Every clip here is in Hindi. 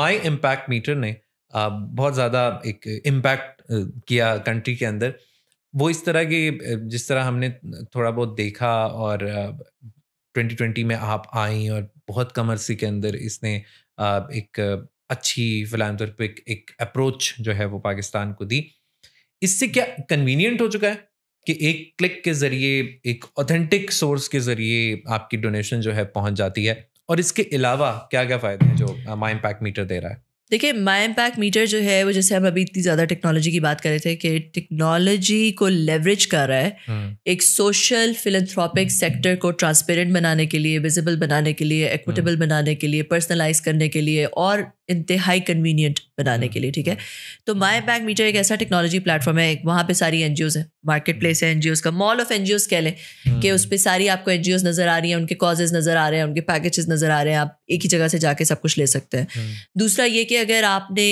माई इम्पैक्ट मीटर ने बहुत ज़्यादा एक इम्पैक्ट किया कंट्री के अंदर वो इस तरह के जिस तरह हमने थोड़ा बहुत देखा और 2020 में आप आई और बहुत कम अरसे के अंदर इसने एक अच्छी फिलानथ्रोपिक एक अप्रोच जो है वो पाकिस्तान को दी इससे क्या कन्वीनियंट हो चुका है कि एक क्लिक के ज़रिए एक ऑथेंटिक सोर्स के ज़रिए आपकी डोनेशन जो है पहुंच जाती है और इसके अलावा क्या क्या फायदे हैं जो माई इम्पैक्ट मीटर दे रहा है देखिए माई इम्पैक्ट मीटर जो है वो जैसे हम अभी इतनी ज़्यादा टेक्नोलॉजी की बात कर रहे थे कि टेक्नोलॉजी को लेवरेज कर रहा है हम्म। एक सोशल फिलंथ्रॉपिक सेक्टर को ट्रांसपेरेंट बनाने के लिए विजिबल बनाने के लिए एक्विटेबल हम्म। बनाने के लिए पर्सनलाइज करने के लिए और इंतहाई कन्वीनियंट बनाने हम्म। के लिए ठीक है तो माई बैंक मीटर एक ऐसा टेक्नोलॉजी प्लेटफॉर्म है वहाँ पे सारी एन है मार्केट प्लेस है एन का मॉल ऑफ एन कह लें हम्म। कि उस पर सारी आपको एन नज़र आ रही हैं उनके कॉजेज नज़र आ रहे हैं उनके पैकेजेस नज़र आ रहे हैं आप एक ही जगह से जाके सब कुछ ले सकते हैं हम्म। दूसरा ये कि अगर आपने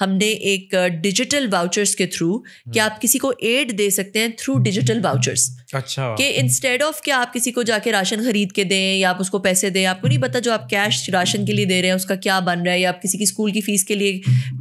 हमने एक डिजिटल वाउचर्स के थ्रू कि आप किसी को एड दे सकते हैं थ्रू डिजिटल वाउचर्स अच्छा कि इंस्टेड ऑफ क्या आप किसी को जाके राशन खरीद के दें या आप उसको पैसे दें आपको नहीं पता जो आप कैश राशन के लिए दे रहे हैं उसका क्या बन रहा है या आप किसी की स्कूल की फीस के लिए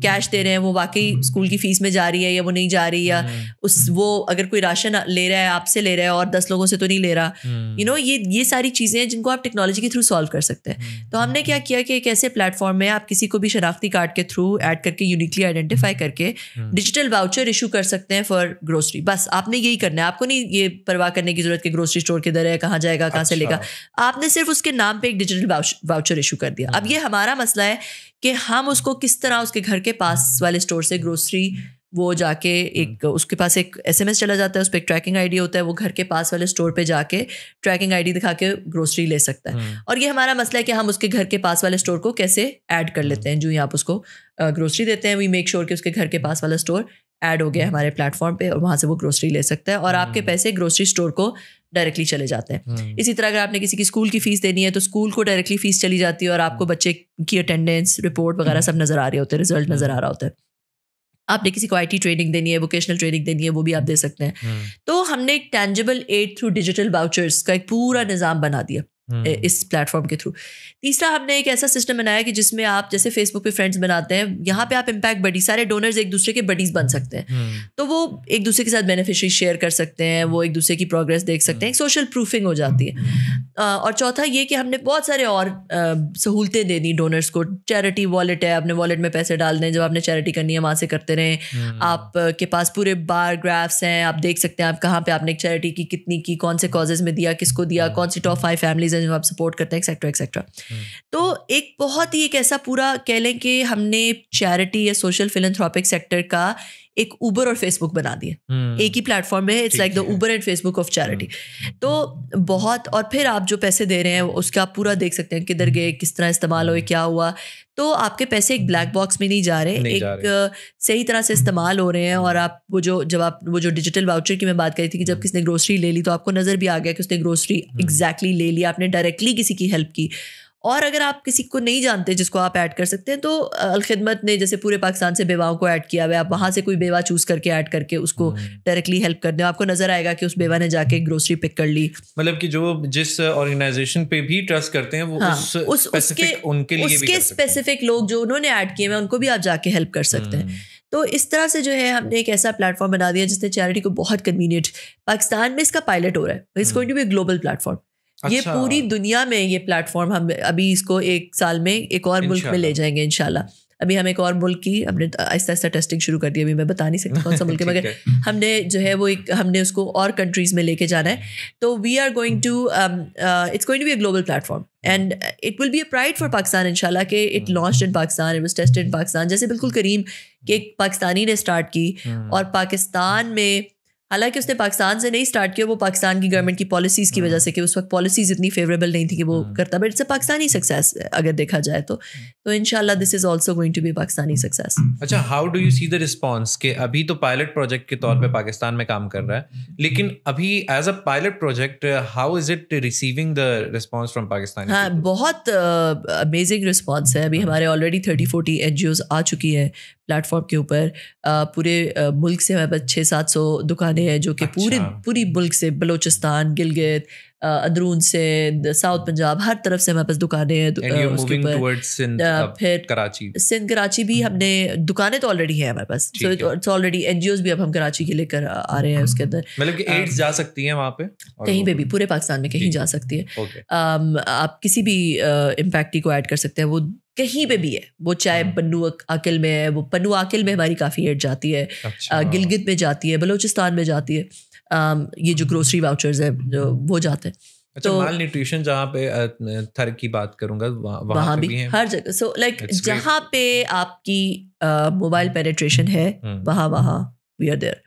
कैश दे रहे हैं वो वाकई स्कूल की फीस में जा रही है या वो नहीं जा रही या हम्म। उस वो अगर कोई राशन ले रहा है आपसे ले रहा है और दस लोगों से तो नहीं ले रहा यू हम्म। नो ये ये सारी चीज़ें हैं जिनको आप टेक्नोलॉजी के थ्रू सॉल्व कर सकते हैं हम्म। तो हमने क्या किया कि एक ऐसे प्लेटफॉर्म में आप किसी को भी शनाख्ती कार्ड के थ्रू ऐड करके यूनिकली आइडेंटिफाई करके डिजिटल वाउचर इशू कर सकते हैं फॉर ग्रोसरी बस आपने यही करना है आपको नहीं ये परवाह करने की जरूरत कि ग्रोसरी स्टोर किधर है कहाँ जाएगा कहाँ अच्छा। से लेगा आपने सिर्फ उसके नाम पे एक डिजिटल वाउचर इशू कर दिया अब हाँ। ये हमारा मसला है कि हम उसको किस तरह उसके घर के पास वाले स्टोर से ग्रोसरी वो जाके हम्म। एक उसके पास एक एसएमएस चला जाता है उस पर एक ट्रैकिंग आईडी होता है वो घर के पास वाले स्टोर पे जाके ट्रैकिंग आईडी दिखा के ग्रोसरी ले सकता है हम्म। और ये हमारा मसला है कि हम उसके घर के पास वाले स्टोर को कैसे ऐड कर लेते हम्म। हैं जो ही आप उसको ग्रोसरी देते हैं वी मेक श्योर कि उसके घर के पास वाला स्टोर ऐड हो गया हम्म। हमारे प्लेटफॉर्म पे और वहाँ से वो ग्रोसरी ले सकता है और हम्म। आपके पैसे ग्रोसरी स्टोर को डायरेक्टली चले जाते हैं हम्म। इसी तरह अगर आपने किसी की स्कूल की फीस देनी है तो स्कूल को डायरेक्टली फीस चली जाती है और आपको बच्चे की अटेंडेंस रिपोर्ट वगैरह सब नज़र आ रहे होते हैं रिजल्ट नज़र आ रहा होता है आपने किसी को आई ट्रेनिंग देनी है वोकेशनल ट्रेनिंग देनी है वो भी आप दे सकते हैं तो हमने एक tangible aid through digital vouchers का एक पूरा निज़ाम बना दिया हम्म। इस प्लेटफॉर्म के थ्रू तीसरा हमने एक ऐसा सिस्टम बनाया कि जिसमें आप जैसे फेसबुक पे फ्रेंड्स बनाते हैं यहाँ पे आप इम्पैक्ट बडी सारे डोनर्स एक दूसरे के बडीज बन सकते हैं हम्म। तो वो एक दूसरे के साथ बेनिफिशरी शेयर कर सकते हैं वो एक दूसरे की प्रोग्रेस देख सकते हैं एक सोशल हम्म। प्रूफिंग हो जाती है और चौथा ये कि हमने बहुत सारे और सहूलतें दे दी डोनर्स को चैरिटी वॉलेट है अपने वॉलेट में पैसे डाल दें जब आपने चैरिटी करनी है वहाँ से करते रहें आपके पास पूरे बार ग्राफ्स हैं आप देख सकते हैं आप कहाँ पर आपने चैरिटी की कितनी की कौन से कॉजेज में दिया किसको दिया कौन सी टॉप फाइव फैमिलीज हैं जो आप सपोर्ट करते हैं एक्सेट्रा एक्सेट्रा तो एक बहुत ही एक ऐसा पूरा कह लें कि हमने चैरिटी या सोशल फिलंथ्रॉपिक सेक्टर का एक ऊबर और फेसबुक बना दिए हम्म। एक ही प्लेटफॉर्म में it's like the Uber and Facebook of charity तो बहुत और फिर आप जो पैसे दे रहे हैं उसका आप पूरा देख सकते हैं किधर गए किस तरह इस्तेमाल हुए हम्म। क्या हुआ तो आपके पैसे एक ब्लैक बॉक्स में नहीं जा रहे नहीं एक जा रहे। सही तरह से इस्तेमाल हो रहे हैं और आप वो जो जब आप वो जो डिजिटल वाउचर की मैं बात करी थी कि जब हम्म। किसने ग्रोसरी ले ली तो आपको नज़र भी आ गया कि उसने ग्रोसरी एग्जैक्टली ले ली आपने डायरेक्टली किसी की हेल्प की और अगर आप किसी को नहीं जानते जिसको आप ऐड कर सकते हैं तो अलखिदमत ने जैसे पूरे पाकिस्तान से बेवाओं को ऐड किया हुआ आप वहाँ से कोई बेवा चूज़ करके ऐड करके उसको हम्म। डायरेक्टली हेल्प कर दें आपको नज़र आएगा कि उस बेवा ने जाके ग्रोसरी पिक कर ली मतलब कि जो जिस ऑर्गेनाइजेशन पे भी ट्रस्ट करते हैं वो हाँ, उस, उस उसके उनके लिए उसके स्पेसिफिक लोग जो उन्होंने ऐड किए हैं उनको भी आप जाके हेल्प कर सकते हैं हम्म। तो इस तरह से जो है हमने एक ऐसा प्लेटफॉर्म बना दिया जिसने चैरिटी को बहुत कन्वीनियंट पाकिस्तान में इसका पायलट हो रहा है it's hmm. Going to be global platform अच्छा। ये पूरी दुनिया में ये प्लेटफॉर्म हम अभी इसको एक साल में एक और मुल्क में ले जाएंगे इनशाला अभी हम एक और मुल्क की हमने ऐसा आहिस्ता टेस्टिंग शुरू कर दी अभी मैं बता नहीं सकती कौन सा मुल्क है मगर हमने जो है वो एक हमने उसको और कंट्रीज में लेके जाना है तो we are going to it's going to be a global platform and it will be a pride for Pakistan इंशाल्लाह के it launch in Pakistan it was tested Pakistan जैसे बिल्कुल करीम कि एक पाकिस्तानी ने स्टार्ट की हम्म। और पाकिस्तान में हालांकि उसने पाकिस्तान से नहीं स्टार्ट किया वो पाकिस्तान की गवर्नमेंट की पॉलिसीज़ की वजह से कि उस वक्त पॉलिसीज़ इतनी फेवरेबल नहीं थी कि वो हाँ। करता but it's a Pakistani success अगर देखा जाए तो तो इनशाला this is also going to be Pakistani success अच्छा how do you see the response कि अभी तो पायलट प्रोजेक्ट के तौर पर पाकिस्तान में काम कर रहा है लेकिन अभी एज हाँ, a pilot project how is it receiving the response from Pakistan हाँ बहुत अमेजिंग uh, रिस्पॉन्स है अभी हाँ। हमारे ऑलरेडी थर्टी फोर्टी एन आ चुकी है प्लेटफॉर्म के ऊपर पूरे मुल्क से हमारे पास छः सात सौ दुकानें हैं जो कि अच्छा। पूरे पूरी मुल्क से बलोचिस्तान गिलगित अंदरून से साउथ पंजाब हर तरफ से हमारे पास दुकानें हैं उसके ऊपर uh, फिर कराची सिंध कराची भी mm-hmm. हमने दुकानें तो ऑलरेडी हैं हमारे पास सो इट्स ऑलरेडी एन भी अब हम कराची के लेकर आ रहे हैं उसके mm-hmm. अंदर मतलब कि एड्स um, जा सकती हैं वहाँ पे कहीं पे भी पूरे पाकिस्तान में कहीं जा सकती है um, आप किसी भी इम्पैक्टी को ऐड कर सकते हैं वो कहीं पे भी है वो चाहे हम्म। पन्नू आकिल में है वो पन्नू आकिल में हमारी काफ़ी एड जाती है अच्छा। गिलगित में जाती है बलूचिस्तान में जाती है ये जो ग्रोसरी वाउचर्स है जो वो जाते हैं अच्छा तो, माल न्यूट्रिशन जहाँ पे थर की बात करूंगा वहाँ, वहाँ भी, भी हर जगह सो लाइक जहाँ पे आपकी मोबाइल पेनेट्रेशन है हम्म। वहाँ वहाँ वी आर देयर